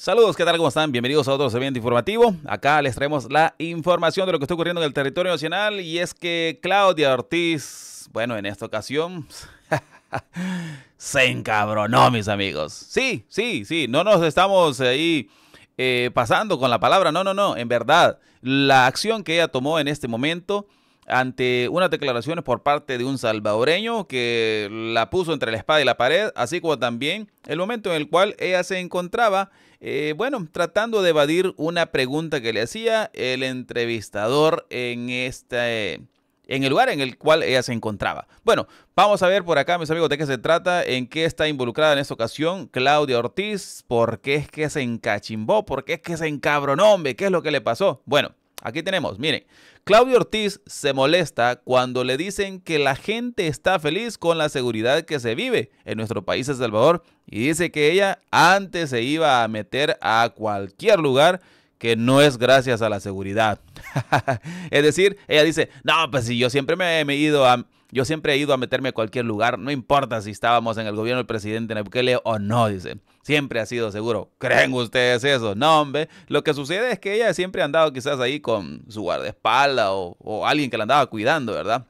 Saludos, ¿qué tal? ¿Cómo están? Bienvenidos a otro evento informativo. Acá les traemos la información de lo que está ocurriendo en el territorio nacional y es que Claudia Ortiz, bueno, en esta ocasión se encabronó, mis amigos. Sí, sí, sí, no nos estamos ahí eh, pasando con la palabra, no, no, no, en verdad, la acción que ella tomó en este momento ante unas declaraciones por parte de un salvadoreño que la puso entre la espada y la pared, así como también el momento en el cual ella se encontraba, eh, bueno, tratando de evadir una pregunta que le hacía el entrevistador en este en el lugar en el cual ella se encontraba. Bueno, vamos a ver por acá, mis amigos, de qué se trata, en qué está involucrada en esta ocasión Claudia Ortiz, por qué es que se encachimbó, por qué es que se encabronó, hombre, qué es lo que le pasó. Bueno, Aquí tenemos, miren, Claudio Ortiz se molesta cuando le dicen que la gente está feliz con la seguridad que se vive en nuestro país El Salvador y dice que ella antes se iba a meter a cualquier lugar que no es gracias a la seguridad. es decir, ella dice, no, pues si yo siempre me, he ido a... Yo siempre he ido a meterme a cualquier lugar, no importa si estábamos en el gobierno del presidente Bukele o no, dice. Siempre ha sido seguro. ¿Creen ustedes eso? No, hombre. Lo que sucede es que ella siempre ha andado quizás ahí con su guardaespaldas o, alguien que la andaba cuidando, ¿verdad?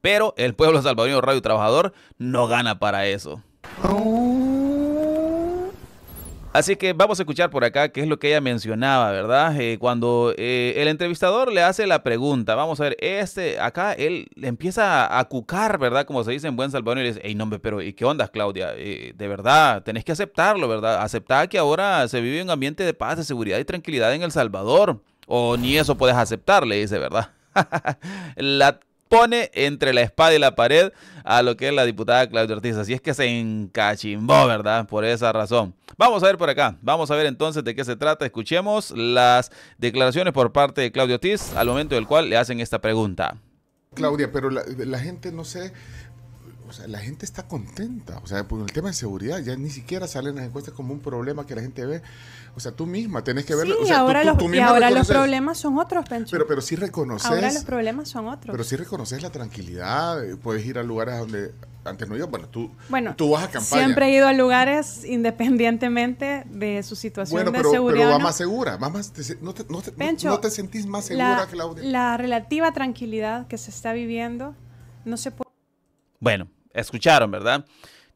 Pero el pueblo salvadoreño radio trabajador no gana para eso. Oh. Así que vamos a escuchar por acá qué es lo que ella mencionaba, ¿verdad? Eh, cuando eh, el entrevistador le hace la pregunta, vamos a ver, este, acá él empieza a cucar, ¿verdad? Como se dice en buen salvador, y le dice, hey, no, pero ¿y qué onda, Claudia? Eh, de verdad, tenés que aceptarlo, ¿verdad? Aceptar que ahora se vive un ambiente de paz, de seguridad y tranquilidad en El Salvador. O ni eso puedes aceptar, le dice, ¿verdad? la pone entre la espada y la pared a lo que es la diputada Claudia Ortiz. Así es que se encachimbó, ¿verdad? Por esa razón. Vamos a ver por acá. Vamos a ver entonces de qué se trata. Escuchemos las declaraciones por parte de Claudia Ortiz al momento del cual le hacen esta pregunta. Claudia, pero la, gente no sé... Se o sea, la gente está contenta. O sea, por el tema de seguridad ya ni siquiera salen las encuestas como un problema que la gente ve. O sea, tú misma tenés que verlo. ahora, los, y ahora los, problemas son otros, Pencho. Pero, pero sí reconoces. Ahora los problemas son otros. Pero sí reconoces la tranquilidad. Eh, puedes ir a lugares donde antes no iba. Bueno, tú, bueno, tú vas a campaña. Siempre he ido a lugares independientemente de su situación de seguridad. Pero va más segura. más, te, no, te, sentís más segura, la, Claudia. La relativa tranquilidad que se está viviendo no se puede. Bueno, escucharon, ¿verdad?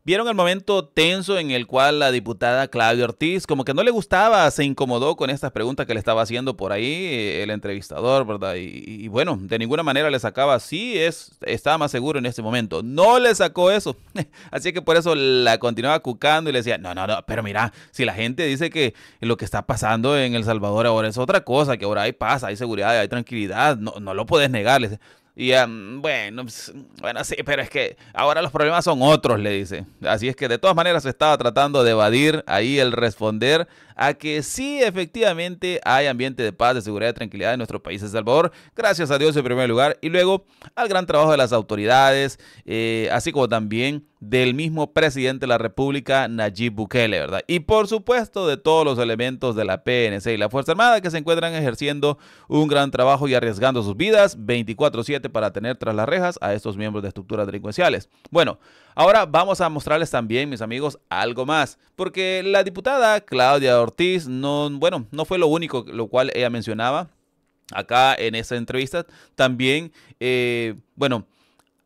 Vieron el momento tenso en el cual la diputada Claudia Ortiz como que no le gustaba, se incomodó con estas preguntas que le estaba haciendo por ahí eh, el entrevistador, ¿verdad? Y, bueno, de ninguna manera le sacaba, sí, es, estaba más seguro en este momento. No le sacó eso. Así que por eso la continuaba cucando y le decía, no, no, no, pero mira, si la gente dice que lo que está pasando en El Salvador ahora es otra cosa, que ahora hay paz, hay seguridad, hay tranquilidad, no, no lo puedes negar. Y mm, bueno, pues, bueno, sí, pero es que ahora los problemas son otros, le dice. Así es que de todas maneras estaba tratando de evadir ahí el responder a que sí, efectivamente, hay ambiente de paz, de seguridad, y tranquilidad en nuestro país, El Salvador. Gracias a Dios en primer lugar y luego al gran trabajo de las autoridades, eh, así como también del mismo presidente de la República, Nayib Bukele, ¿verdad? Y por supuesto de todos los elementos de la PNC y la Fuerza Armada que se encuentran ejerciendo un gran trabajo y arriesgando sus vidas 24/7 para tener tras las rejas a estos miembros de estructuras delincuenciales. Bueno, ahora vamos a mostrarles también, mis amigos, algo más, porque la diputada Claudia Ortiz, no, bueno, no fue lo único lo cual ella mencionaba acá en esa entrevista. También, eh, bueno,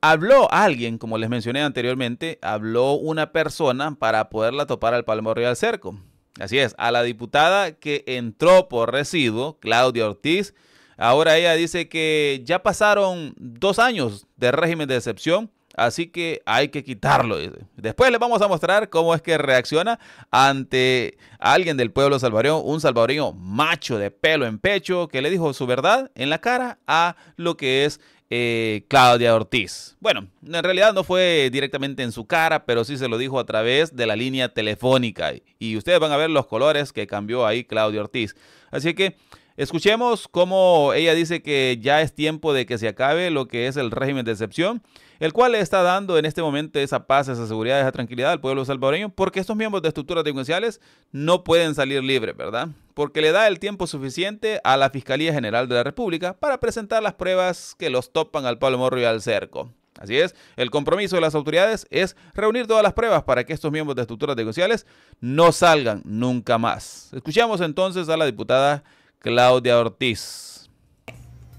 habló alguien, como les mencioné anteriormente, habló una persona para poderla topar al palmo real del cerco. Así es, a la diputada que entró por residuo, Claudia Ortiz. Ahora ella dice que ya pasaron dos años de régimen de excepción así que hay que quitarlo. Después les vamos a mostrar cómo es que reacciona ante alguien del pueblo salvadoreño, un salvadoreño macho de pelo en pecho, que le dijo su verdad en la cara a lo que es eh, Claudia Ortiz. Bueno, en realidad no fue directamente en su cara, pero sí se lo dijo a través de la línea telefónica. Y ustedes van a ver los colores que cambió ahí Claudia Ortiz. Así que Escuchemos cómo ella dice que ya es tiempo de que se acabe lo que es el régimen de excepción, el cual le está dando en este momento esa paz, esa seguridad, esa tranquilidad al pueblo salvadoreño, porque estos miembros de estructuras delincuenciales no pueden salir libres, ¿verdad? Porque le da el tiempo suficiente a la Fiscalía General de la República para presentar las pruebas que los topan al Pablo Morro y al cerco. Así es, el compromiso de las autoridades es reunir todas las pruebas para que estos miembros de estructuras negociales no salgan nunca más. Escuchemos entonces a la diputada Claudia Ortiz.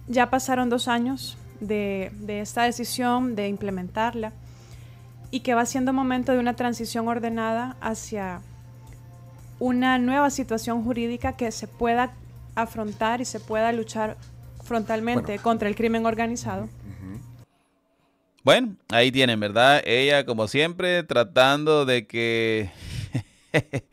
Ya pasaron dos años de, esta decisión, de implementarla, y que va siendo momento de una transición ordenada hacia una nueva situación jurídica que se pueda afrontar y se pueda luchar frontalmente contra el crimen organizado. Bueno, ahí tienen, ¿verdad? Ella, como siempre, tratando de que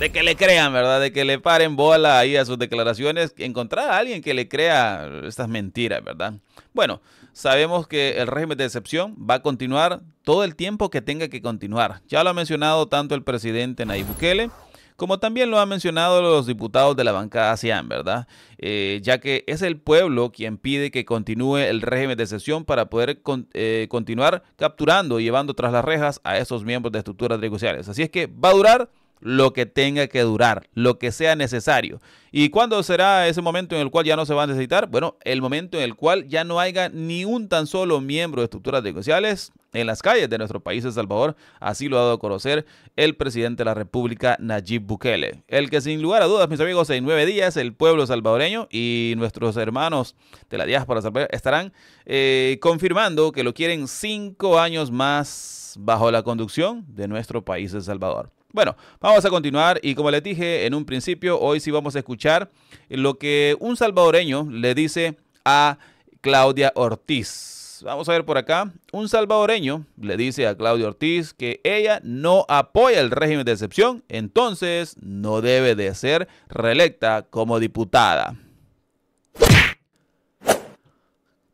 de que le crean, ¿verdad? De que le paren bola ahí a sus declaraciones, encontrar a alguien que le crea estas mentiras, ¿verdad? Bueno, sabemos que el régimen de excepción va a continuar todo el tiempo que tenga que continuar. Ya lo ha mencionado tanto el presidente Nayib Bukele, como también lo han mencionado los diputados de la bancada ASEAN, ¿verdad? Eh, ya que es el pueblo quien pide que continúe el régimen de excepción para poder eh, continuar capturando y llevando tras las rejas a esos miembros de estructuras negociales. Así es que va a durar lo que tenga que durar, lo que sea necesario. ¿Y cuándo será ese momento en el cual ya no se va a necesitar? Bueno, el momento en el cual ya no haya ni un tan solo miembro de estructuras negociales en las calles de nuestro país, El Salvador. Así lo ha dado a conocer el presidente de la República, Nayib Bukele. El que sin lugar a dudas, mis amigos, en nueve días el pueblo salvadoreño y nuestros hermanos de la diáspora salvadoreña estarán eh, confirmando que lo quieren cinco años más bajo la conducción de nuestro país, El Salvador. Bueno, vamos a continuar y como les dije en un principio, hoy sí vamos a escuchar lo que un salvadoreño le dice a Claudia Ortiz. Vamos a ver por acá. Un salvadoreño le dice a Claudia Ortiz que ella no apoya el régimen de excepción, entonces no debe de ser reelecta como diputada.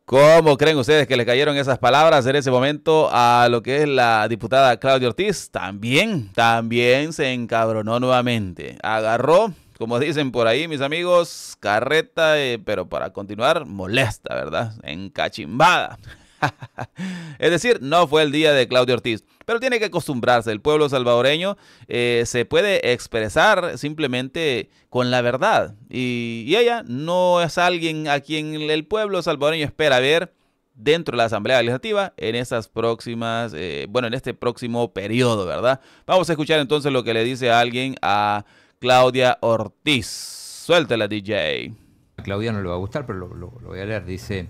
¿Cómo creen ustedes que le cayeron esas palabras en ese momento a lo que es la diputada Claudia Ortiz? También, también se encabronó nuevamente. Agarró, como dicen por ahí mis amigos, carreta, eh, pero para continuar, molesta, ¿verdad? Encachimbada. es decir, no fue el día de Claudia Ortiz. Pero tiene que acostumbrarse, el pueblo salvadoreño eh, se puede expresar simplemente con la verdad. Y, ella no es alguien a quien el pueblo salvadoreño espera ver dentro de la Asamblea Legislativa en esas próximas, eh, bueno, en este próximo periodo, ¿verdad? Vamos a escuchar entonces lo que le dice alguien a Claudia Ortiz. Suéltela, DJ. A Claudia no le va a gustar, pero lo voy a leer. Dice,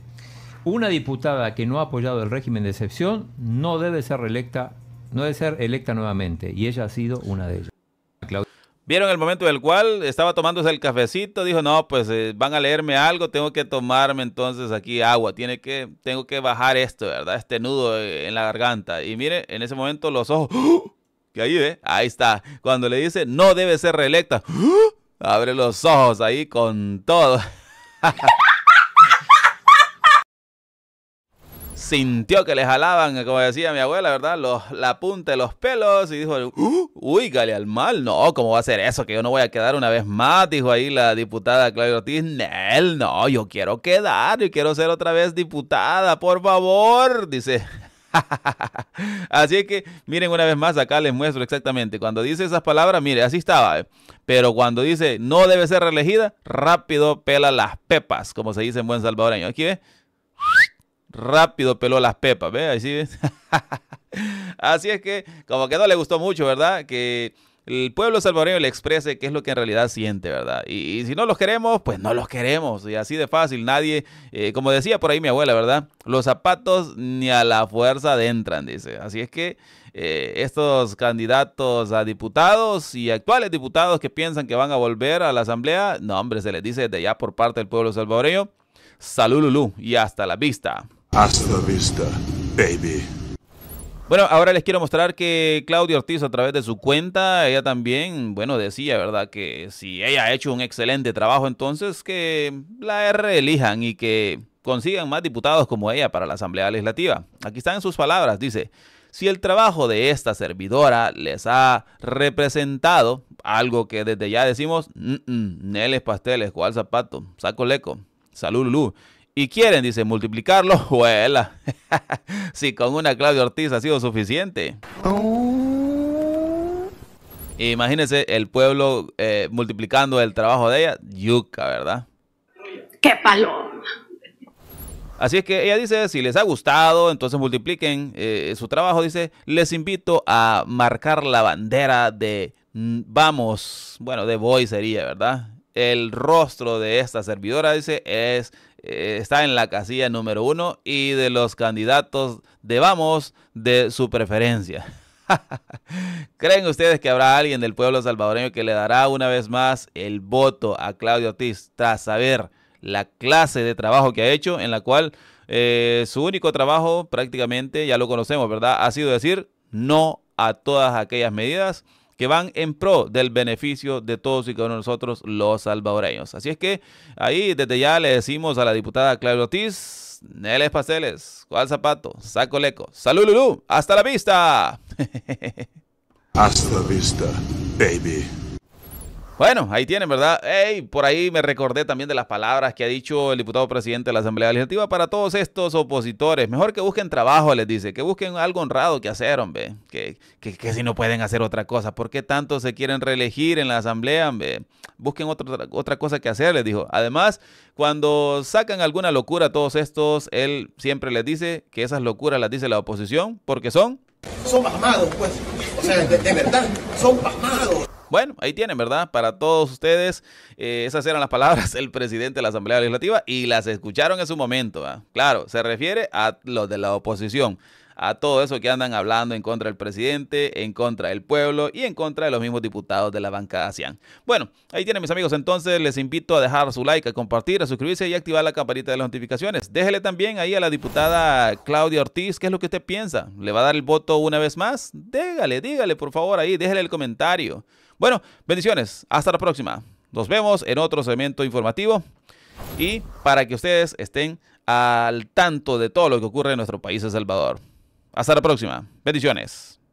una diputada que no ha apoyado el régimen de excepción no debe ser reelecta, no debe ser electa nuevamente, y ella ha sido una de ellas. Vieron el momento en el cual estaba tomándose el cafecito, dijo, no, pues eh, van a leerme algo, tengo que tomarme entonces aquí agua, tiene que, tengo que bajar esto, ¿verdad? Este nudo eh, en la garganta. Y mire, en ese momento los ojos, ¡oh! que ahí, ve, Ahí está. Cuando le dice, no debe ser reelecta, ¡oh! abre los ojos ahí con todo. sintió que le jalaban, como decía mi abuela, ¿verdad? Los, la punta de los pelos y dijo, ¡Ah! uy, gale al mal, no, ¿cómo va a ser eso? Que yo no voy a quedar una vez más, dijo ahí la diputada Claudia Ortiz, Nel, no, yo quiero quedar, y quiero ser otra vez diputada, por favor, dice. así que miren una vez más, acá les muestro exactamente. Cuando dice esas palabras, mire, así estaba. Eh. Pero cuando dice no debe ser reelegida, rápido pela las pepas, como se dice en buen salvadoreño. Aquí ve, rápido peló las pepas, ¿ve? Así es que, como que no le gustó mucho, ¿verdad? Que el pueblo salvadoreño le exprese qué es lo que en realidad siente, ¿verdad? Y, si no los queremos, pues no los queremos. Y así de fácil, nadie, eh, como decía por ahí mi abuela, ¿verdad? Los zapatos ni a la fuerza adentran, dice. Así es que eh, estos candidatos a diputados y actuales diputados que piensan que van a volver a la asamblea, no, hombre, se les dice de ya por parte del pueblo salvadoreño, salud, y hasta la vista. Hasta la vista, baby. Bueno, ahora les quiero mostrar que Claudia Ortiz a través de su cuenta, ella también, bueno, decía, ¿verdad? Que si ella ha hecho un excelente trabajo, entonces que la elijan y que consigan más diputados como ella para la Asamblea Legislativa. Aquí están sus palabras, dice, si el trabajo de esta servidora les ha representado algo que desde ya decimos, Neles Pasteles, cual zapato? Saco leco, salud Lulú y quieren, dice, multiplicarlo, huela. si con una Claudia Ortiz ha sido suficiente. Imagínense el pueblo eh, multiplicando el trabajo de ella, yuca, ¿verdad? ¡Qué paloma! Así es que ella dice, si les ha gustado, entonces multipliquen eh, su trabajo. Dice, les invito a marcar la bandera de, mm, vamos, bueno, de Boy sería, ¿verdad? el rostro de esta servidora, dice, es, eh, está en la casilla número uno y de los candidatos de Vamos de su preferencia. ¿Creen ustedes que habrá alguien del pueblo salvadoreño que le dará una vez más el voto a Claudio Ortiz tras saber la clase de trabajo que ha hecho, en la cual eh, su único trabajo prácticamente, ya lo conocemos, ¿verdad? Ha sido decir no a todas aquellas medidas que van en pro del beneficio de todos y con nosotros los salvadoreños. Así es que ahí desde ya le decimos a la diputada Claudia Ortiz, Neles Pasteles, ¿cuál zapato? Saco leco. Salud, Lulú. Hasta la vista. Hasta la vista, baby. Bueno, ahí tienen, ¿verdad? por ahí me recordé también de las palabras que ha dicho el diputado presidente de la Asamblea Legislativa para todos estos opositores. Mejor que busquen trabajo, les dice, que busquen algo honrado que hacer, hombre. Que, que, si no pueden hacer otra cosa, ¿por qué tanto se quieren reelegir en la Asamblea, hombre? Busquen otra, otra cosa que hacer, les dijo. Además, cuando sacan alguna locura a todos estos, él siempre les dice que esas locuras las dice la oposición porque son... Son pasmados, pues. O sea, de, verdad, son pasmados. Bueno, ahí tienen, ¿verdad? Para todos ustedes, eh, esas eran las palabras del presidente de la Asamblea Legislativa y las escucharon en su momento. Claro, se refiere a los de la oposición a todo eso que andan hablando en contra del presidente, en contra del pueblo y en contra de los mismos diputados de la banca ASEAN. Bueno, ahí tienen mis amigos, entonces les invito a dejar su like, a compartir, a suscribirse y activar la campanita de las notificaciones. Déjele también ahí a la diputada Claudia Ortiz, ¿qué es lo que usted piensa? ¿Le va a dar el voto una vez más? Dégale, dígale por favor ahí, déjele el comentario. Bueno, bendiciones, hasta la próxima. Nos vemos en otro segmento informativo y para que ustedes estén al tanto de todo lo que ocurre en nuestro país, El Salvador. Hasta la próxima. Bendiciones.